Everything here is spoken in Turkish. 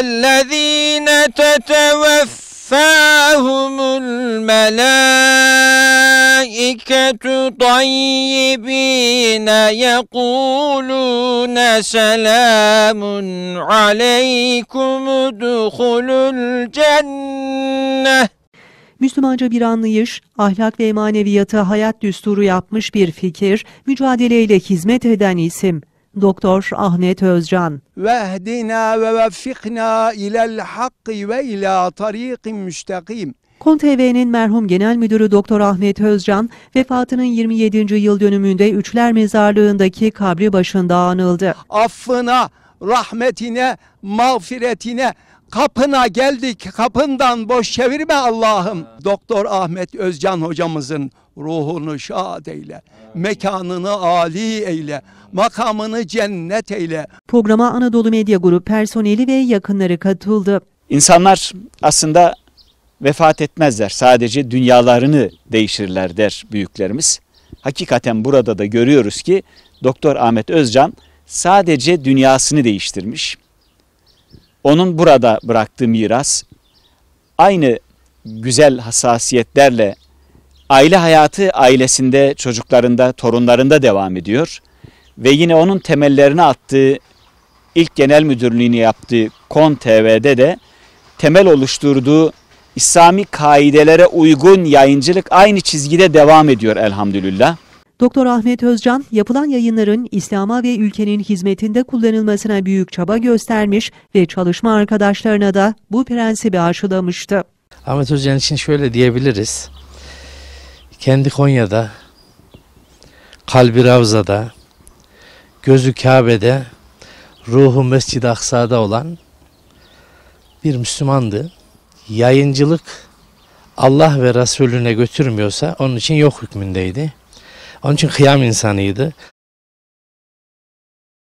الذين تتوفاهم الملائكة طيبين يقولون سلام عليكم ادخلوا الجنة Müslümanca bir anlayış, ahlak ve maneviyata hayat düsturu yapmış bir fikir, mücadeleyle hizmet eden isim. Doktor Ahmet Özcan. Vehdina ve veffikna ilel hakki ve ila tariqin müstakim. Kon TV'nin merhum genel müdürü Doktor Ahmet Özcan, vefatının 27. yıl dönümünde Üçler Mezarlığı'ndaki kabri başında anıldı. Affına, rahmetine, mağfiretine, Kapına geldik kapından boş çevirme Allah'ım. Doktor Ahmet Özcan hocamızın ruhunu şad eyle. Mekanını Ali eyle. Makamını cennet eyle. Programa Anadolu Medya Grup personeli ve yakınları katıldı. İnsanlar aslında vefat etmezler. Sadece dünyalarını değiştirirler der büyüklerimiz. Hakikaten burada da görüyoruz ki Doktor Ahmet Özcan sadece dünyasını değiştirmiş. Onun burada bıraktığı miras aynı güzel hassasiyetlerle aile hayatı ailesinde, çocuklarında, torunlarında devam ediyor. Ve yine onun temellerini attığı, ilk genel müdürlüğünü yaptığı KON TV'de de temel oluşturduğu İslami kaidelere uygun yayıncılık aynı çizgide devam ediyor elhamdülillah. Doktor Ahmet Özcan, yapılan yayınların İslam'a ve ülkenin hizmetinde kullanılmasına büyük çaba göstermiş ve çalışma arkadaşlarına da bu prensibi aşılamıştı. Ahmet Özcan için şöyle diyebiliriz. Kendi Konya'da, kalbi Ravza'da, gözü Kabe'de, ruhu Mescid-i Aksa'da olan bir Müslümandı. Yayıncılık Allah ve Resulüne götürmüyorsa onun için yok hükmündeydi. Onun için kıyam insanıydı.